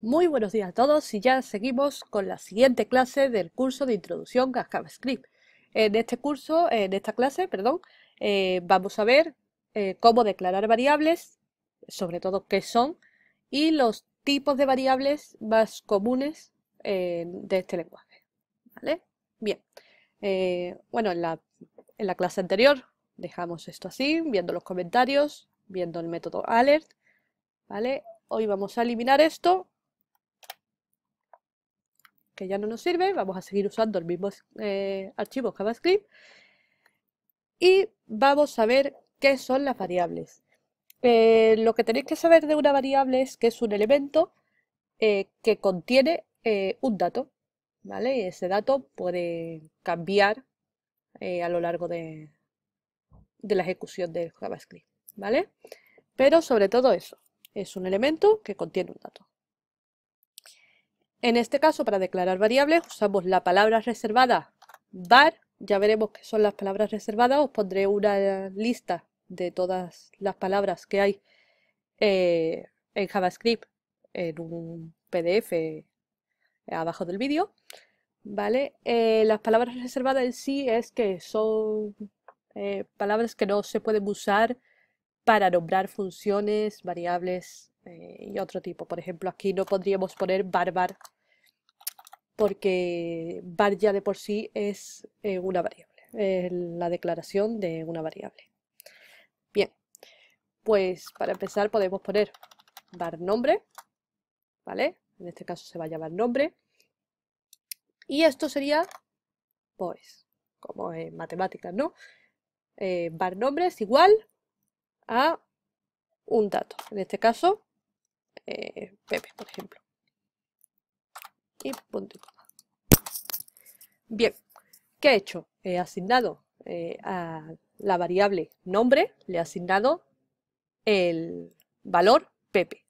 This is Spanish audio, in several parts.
Muy buenos días a todos y ya seguimos con la siguiente clase del curso de introducción a JavaScript. En este curso, en esta clase, perdón, eh, vamos a ver eh, cómo declarar variables, sobre todo qué son, y los tipos de variables más comunes eh, de este lenguaje. ¿Vale? Bien. bueno, en la, clase anterior dejamos esto así, viendo los comentarios, viendo el método alert, ¿vale? Hoy vamos a eliminar esto que ya no nos sirve, vamos a seguir usando el mismo eh, archivo JavaScript y vamos a ver qué son las variables. Eh, lo que tenéis que saber de una variable es que es un elemento eh, que contiene un dato, ¿vale? Y ese dato puede cambiar a lo largo de, la ejecución del JavaScript, ¿vale? Pero sobre todo eso, es un elemento que contiene un dato. En este caso, para declarar variables, usamos la palabra reservada var. Ya veremos qué son las palabras reservadas. Os pondré una lista de todas las palabras que hay eh, en JavaScript en un PDF eh, abajo del vídeo. ¿Vale? Eh, las palabras reservadas en sí es que son palabras que no se pueden usar para nombrar funciones, variables, eh, y otro tipo. Por ejemplo, aquí no podríamos poner barbar porque bar ya de por sí es eh, una variable, es la declaración de una variable. Bien, pues para empezar podemos poner bar nombre, ¿vale? En este caso se va a llamar nombre. Y esto sería, pues, como en matemáticas, ¿no? Eh, bar nombre es igual a un dato. En este caso, Pepe, eh, por ejemplo. Bien, ¿qué he hecho? He asignado eh, a la variable nombre, le he asignado el valor Pepe.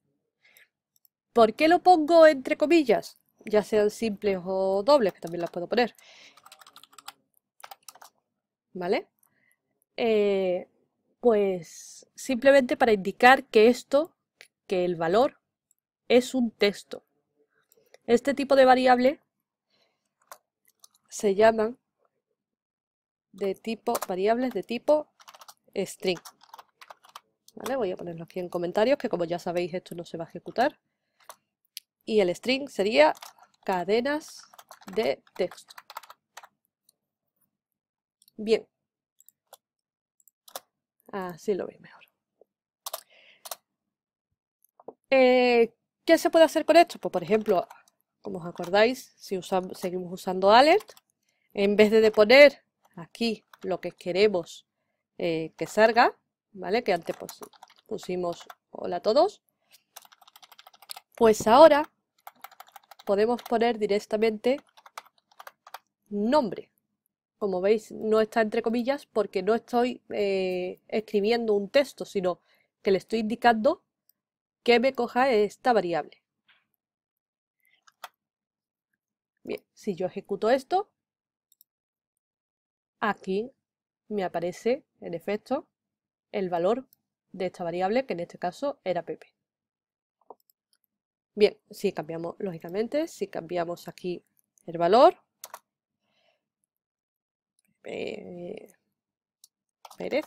¿Por qué lo pongo entre comillas? Ya sean simples o dobles, que también las puedo poner. ¿Vale? Eh, pues simplemente para indicar que esto, que el valor es un texto. Este tipo de variable se llaman de tipo variables de tipo string. ¿Vale? Voy a ponerlo aquí en comentarios, que como ya sabéis esto no se va a ejecutar. Y el string sería cadenas de texto. Bien. Así lo veis mejor. Eh, ¿Qué se puede hacer con esto? Pues por ejemplo, como os acordáis, si usamos, seguimos usando alert, en vez de poner aquí lo que queremos eh, que salga, ¿vale? Que antes pues, pusimos hola a todos, pues ahora podemos poner directamente nombre. Como veis, no está entre comillas porque no estoy eh, escribiendo un texto, sino que le estoy indicando que me coja esta variable. Bien, si yo ejecuto esto, aquí me aparece, en efecto, el valor de esta variable, que en este caso era pp. Bien, si cambiamos, lógicamente, si cambiamos aquí el valor, eh, perez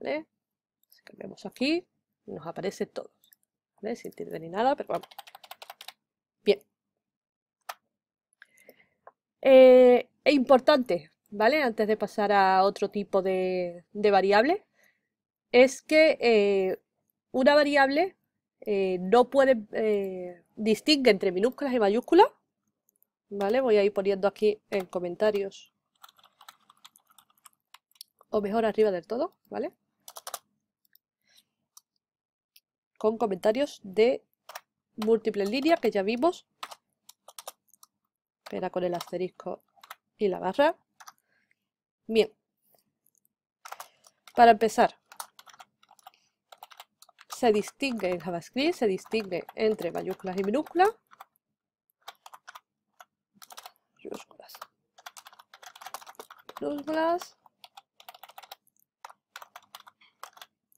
¿vale? cambiamos aquí nos aparece todos, ¿vale? Sin tilde ni nada, pero vamos. Bien. e importante, ¿vale? Antes de pasar a otro tipo de, de variable, es que eh, una variable eh, no puede distingue entre minúsculas y mayúsculas. ¿Vale? Voy a ir poniendo aquí en comentarios. O mejor arriba del todo, ¿vale? con comentarios de múltiples líneas que ya vimos. Espera con el asterisco y la barra. Bien. Para empezar, se distingue en JavaScript, se distingue entre mayúsculas y minúsculas. Mayúsculas. Minúsculas.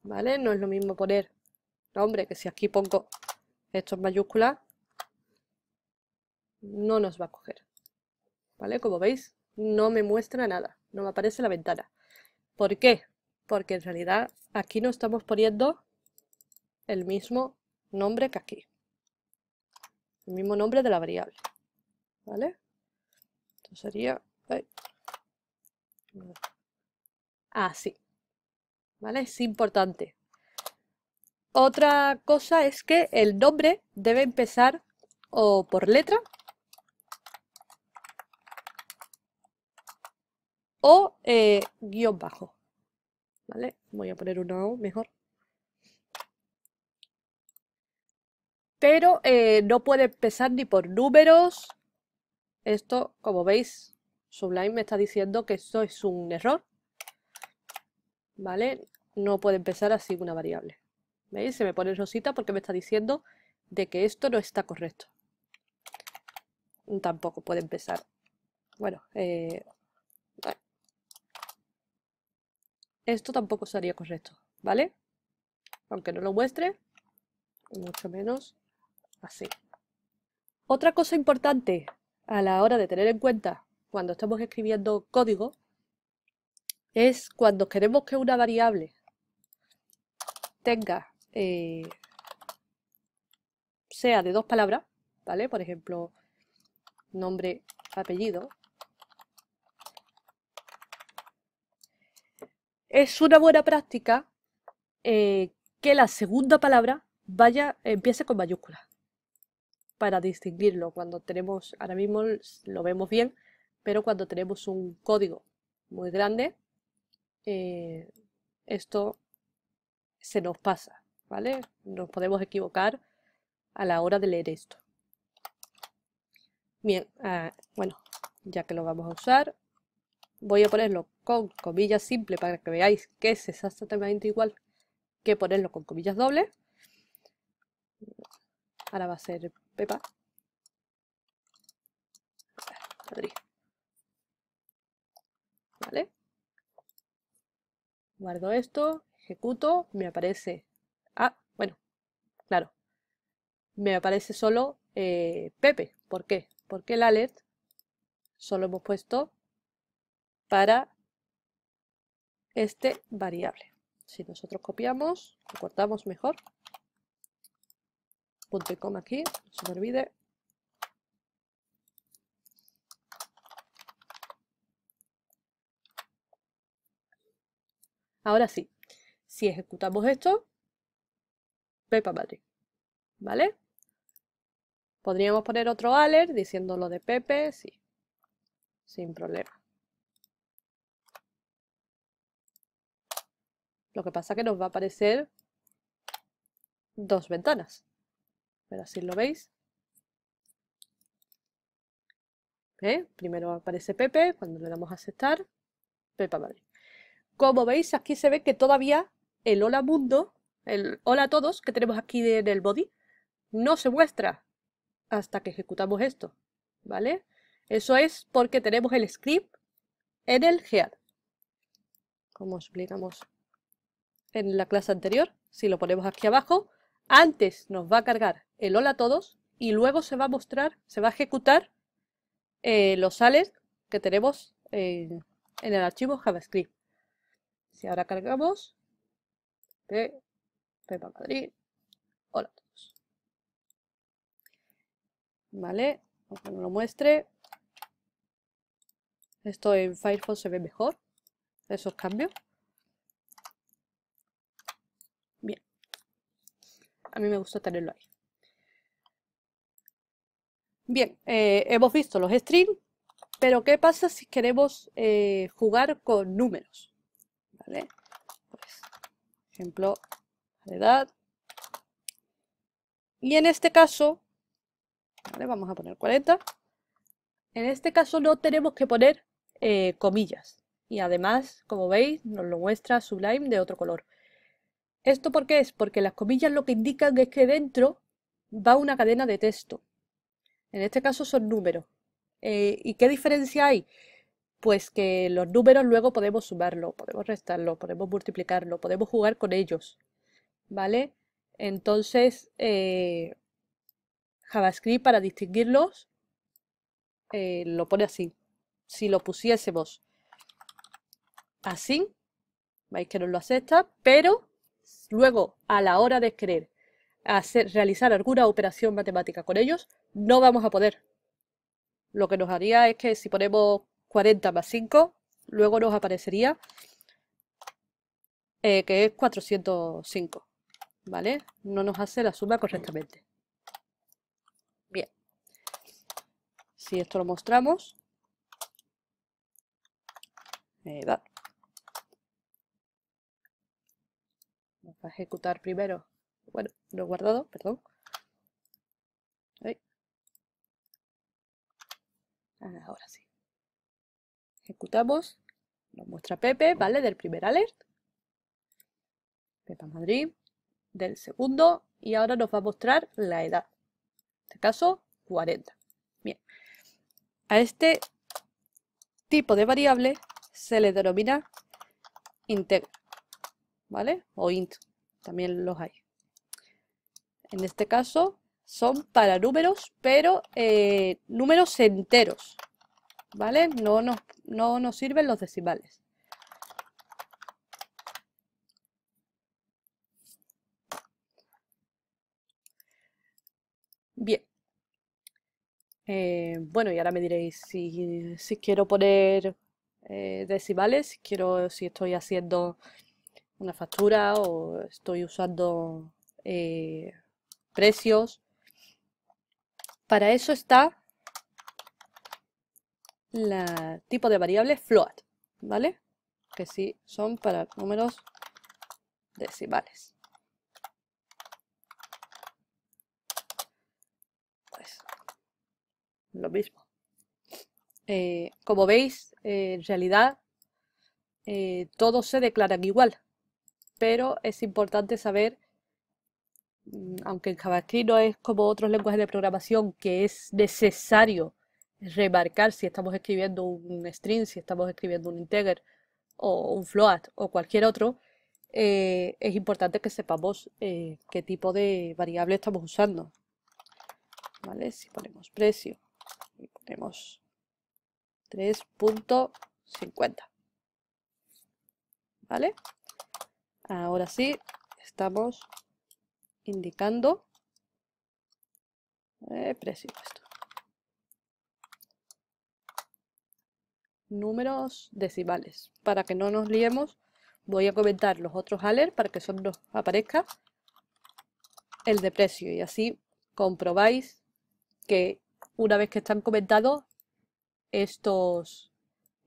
¿Vale? No es lo mismo poner nombre, que si aquí pongo esto en mayúscula no nos va a coger. ¿Vale? Como veis, no me muestra nada, no me aparece la ventana. ¿Por qué? Porque en realidad aquí no estamos poniendo el mismo nombre que aquí. El mismo nombre de la variable. ¿Vale? Esto sería... Así. ¿Vale? Es importante. Otra cosa es que el nombre debe empezar o por letra o eh, guión bajo. ¿Vale? Voy a poner uno mejor. Pero eh, no puede empezar ni por números. Esto, como veis, Sublime me está diciendo que esto es un error. ¿Vale? No puede empezar así una variable. Se me pone rosita porque me está diciendo de que esto no está correcto. Tampoco puede empezar. Bueno, eh, esto tampoco sería correcto, ¿vale? Aunque no lo muestre, mucho menos así. Otra cosa importante a la hora de tener en cuenta cuando estamos escribiendo código es cuando queremos que una variable tenga eh, sea de dos palabras, ¿vale? Por ejemplo, nombre, apellido. Es una buena práctica eh, que la segunda palabra vaya, empiece con mayúscula para distinguirlo. Cuando tenemos, ahora mismo lo vemos bien, pero cuando tenemos un código muy grande, eh, esto se nos pasa. ¿vale? Nos podemos equivocar a la hora de leer esto. Bien, ah, bueno, ya que lo vamos a usar, voy a ponerlo con comillas simples para que veáis que es exactamente igual que ponerlo con comillas dobles. Ahora va a ser Pepa. ¿Vale? Guardo esto, ejecuto, me aparece Claro, me aparece solo eh, Pepe. ¿Por qué? Porque el alert solo hemos puesto para este variable. Si nosotros copiamos, cortamos mejor, punto y coma aquí, no se me olvide. Ahora sí, si ejecutamos esto, Peppa ¿Vale? Podríamos poner otro alert diciendo lo de Pepe, sí. Sin problema. Lo que pasa que nos va a aparecer dos ventanas. Pero así lo veis. ¿Eh? Primero aparece Pepe, cuando le damos a aceptar, Pepa Madrid. Como veis, aquí se ve que todavía el hola mundo el hola a todos que tenemos aquí en el body no se muestra hasta que ejecutamos esto, ¿vale? Eso es porque tenemos el script en el head, como explicamos en la clase anterior. Si lo ponemos aquí abajo, antes nos va a cargar el hola a todos y luego se va a mostrar, se va a ejecutar eh, los sales que tenemos en el archivo JavaScript. Si ahora cargamos, Pepa Madrid. Hola a todos. Vale, aunque no lo muestre. Esto en Firefox se ve mejor. Esos cambios. Bien. A mí me gusta tenerlo ahí. Bien, eh, hemos visto los strings, pero ¿qué pasa si queremos eh, jugar con números? ¿Vale? Pues, ejemplo, edad Y en este caso, vamos a poner 40. En este caso no tenemos que poner eh, comillas. Y además, como veis, nos lo muestra Sublime de otro color. ¿Esto por qué es? Porque las comillas lo que indican es que dentro va una cadena de texto. En este caso son números. Eh, ¿Y qué diferencia hay? Pues que los números luego podemos sumarlo, podemos restarlo, podemos multiplicarlo, podemos jugar con ellos. ¿vale? Entonces, eh, JavaScript para distinguirlos eh, lo pone así. Si lo pusiésemos así, veis que no lo acepta, pero luego a la hora de querer hacer, realizar alguna operación matemática con ellos, no vamos a poder. Lo que nos haría es que si ponemos 40 más 5, luego nos aparecería eh, que es 405. ¿vale? No nos hace la suma correctamente. Bien. Si esto lo mostramos, va. Vamos a ejecutar primero. Bueno, lo he guardado, perdón. Ah, ahora sí. Ejecutamos. Nos muestra Pepe, ¿vale? Del primer alert. Pepa Madrid del segundo y ahora nos va a mostrar la edad. En este caso, 40. Bien. A este tipo de variable se le denomina integra, ¿vale? O int, también los hay. En este caso son para números, pero eh, números enteros, ¿vale? No no nos sirven los decimales. Bien. Eh, bueno, y ahora me diréis si, quiero poner eh, decimales, si quiero, si estoy haciendo una factura o estoy usando eh, precios. Para eso está el tipo de variable float, ¿vale? Que sí son para números decimales. lo mismo. Eh, como veis, eh, en realidad eh, todos se declaran igual, pero es importante saber, mm, aunque en JavaScript no es como otros lenguajes de programación, que es necesario remarcar si estamos escribiendo un string, si estamos escribiendo un integer o un float o cualquier otro, es importante que sepamos qué tipo de variable estamos usando. ¿Vale? Si ponemos precio, tenemos 3.50. ¿Vale? Ahora sí, estamos indicando eh, presupuesto. Números decimales. Para que no nos liemos, voy a comentar los otros aler para que solo nos aparezca el de precio y así comprobáis que una vez que están comentados, estos,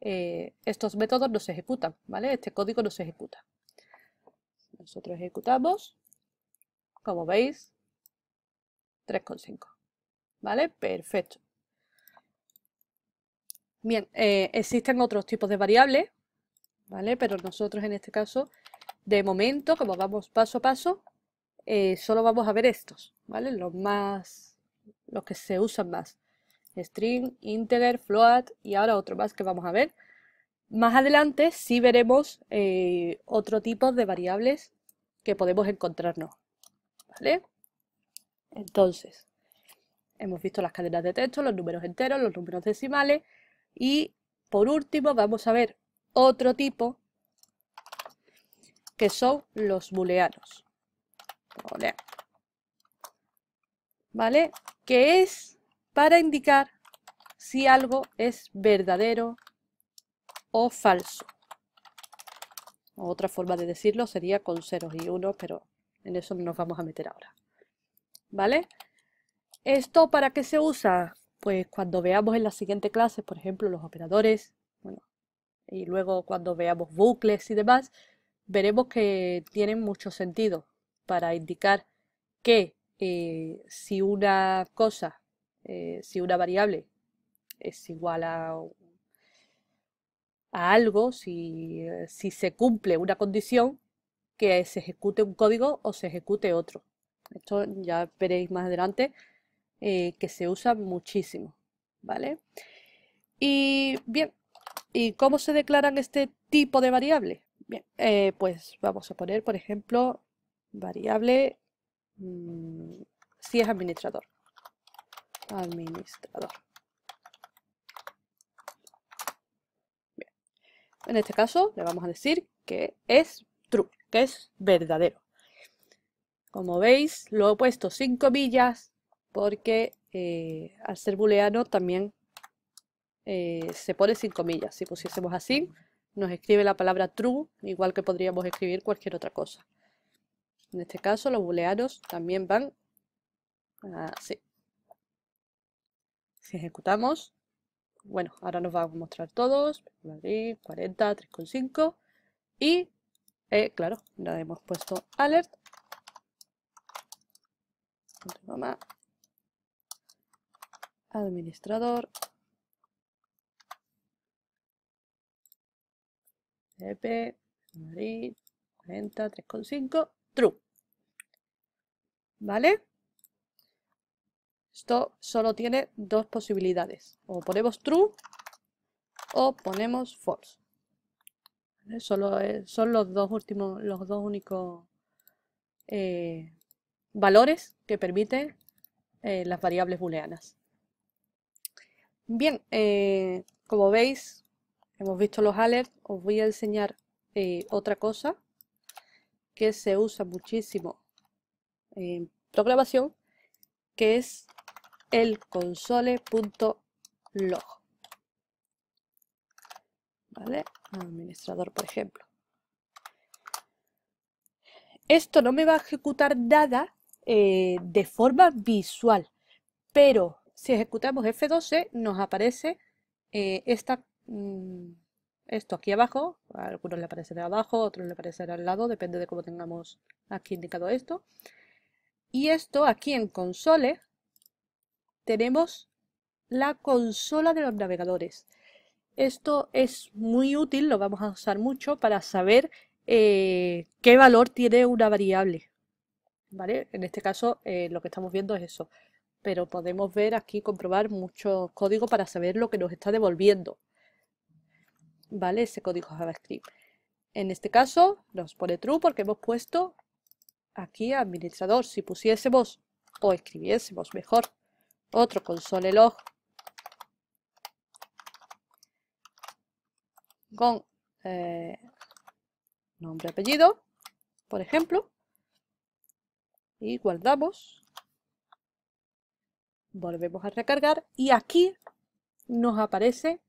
eh, estos métodos no se ejecutan, ¿vale? Este código no se ejecuta. Nosotros ejecutamos, como veis, 3,5. ¿Vale? Perfecto. Bien, eh, existen otros tipos de variables, ¿vale? Pero nosotros en este caso, de momento, como vamos paso a paso, eh, solo vamos a ver estos, ¿vale? Los más los que se usan más. String, integer, float y ahora otro más que vamos a ver. Más adelante sí veremos eh, otro tipo de variables que podemos encontrarnos. ¿Vale? Entonces, hemos visto las cadenas de texto, los números enteros, los números decimales y por último vamos a ver otro tipo que son los booleanos. ¿vale? Que es para indicar si algo es verdadero o falso. Otra forma de decirlo sería con ceros y unos, pero en eso no nos vamos a meter ahora. ¿Vale? ¿Esto para qué se usa? Pues cuando veamos en la siguiente clase, por ejemplo, los operadores, bueno, y luego cuando veamos bucles y demás, veremos que tienen mucho sentido para indicar que eh, si una cosa, eh, si una variable es igual a, a algo, eh, si, se cumple una condición, que se ejecute un código o se ejecute otro. Esto ya veréis más adelante que se usa muchísimo, ¿vale? Y bien, ¿y cómo se declaran este tipo de variables? Bien, pues vamos a poner, por ejemplo, variable Mm, si es administrador. Administrador. En este caso le vamos a decir que es true, que es verdadero. Como veis, lo he puesto sin comillas porque eh, al ser booleano también eh, se pone sin comillas. Si pusiésemos así, nos escribe la palabra true, igual que podríamos escribir cualquier otra cosa. En este caso los booleanos también van así. Si ejecutamos, bueno, ahora nos va a mostrar todos, Madrid, 40, 3,5 y, eh, claro, ya hemos puesto alert, administrador, EP, Madrid, 40, 3,5, true. ¿Vale? Esto solo tiene dos posibilidades. O ponemos true o ponemos false. Solo son los dos últimos, los dos únicos eh, valores que permiten eh, las variables booleanas. Bien, eh, como veis, hemos visto los alerts, os voy a enseñar otra cosa que se usa muchísimo programación eh, que es el console.log. Administrador, por ejemplo. Esto no me va a ejecutar nada eh, de forma visual, pero si ejecutamos F12 nos aparece eh, mm, esto aquí abajo, a algunos le aparecerá abajo, otros le aparecerá al lado, depende de cómo tengamos aquí indicado esto. Y esto aquí en console, tenemos la consola de los navegadores. Esto es muy útil, lo vamos a usar mucho para saber eh, qué valor tiene una variable. ¿Vale? En este caso eh, lo que estamos viendo es eso. Pero podemos ver aquí, comprobar mucho código para saber lo que nos está devolviendo. ¿Vale? Ese código JavaScript. En este caso nos pone true porque hemos puesto aquí administrador, si pusiésemos o escribiésemos mejor otro console log con eh, nombre, apellido, por ejemplo, y guardamos, volvemos a recargar y aquí nos aparece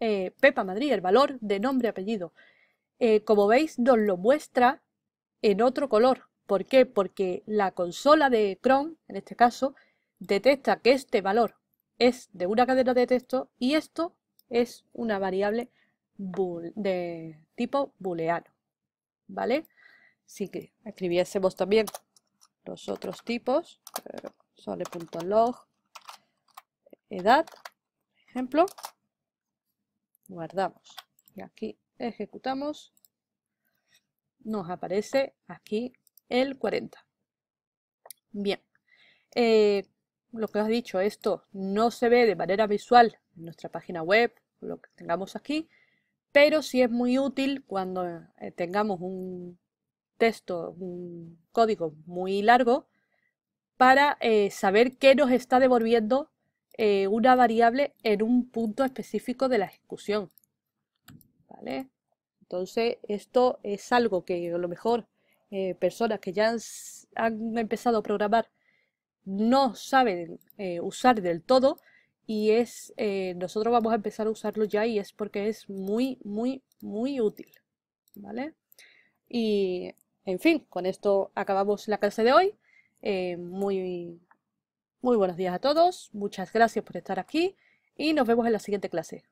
eh, Pepa Madrid, el valor de nombre, apellido. Eh, como veis, nos lo muestra en otro color. ¿Por qué? Porque la consola de Chrome, en este caso, detecta que este valor es de una cadena de texto y esto es una variable de tipo booleano. ¿Vale? Si que escribiésemos también los otros tipos, eh, sole.log, edad, ejemplo, guardamos y aquí ejecutamos nos aparece aquí el 40. Bien, eh, lo que os he dicho, esto no se ve de manera visual en nuestra página web, lo que tengamos aquí, pero sí es muy útil cuando eh, tengamos un texto, un código muy largo, para eh, saber qué nos está devolviendo una variable en un punto específico de la ejecución. ¿Vale? Entonces, esto es algo que a lo mejor eh, personas que ya han, empezado a programar no saben eh, usar del todo y es eh, nosotros vamos a empezar a usarlo ya y es porque es muy, muy, muy útil. ¿Vale? Y, en fin, con esto acabamos la clase de hoy. muy, muy buenos días a todos. Muchas gracias por estar aquí y nos vemos en la siguiente clase.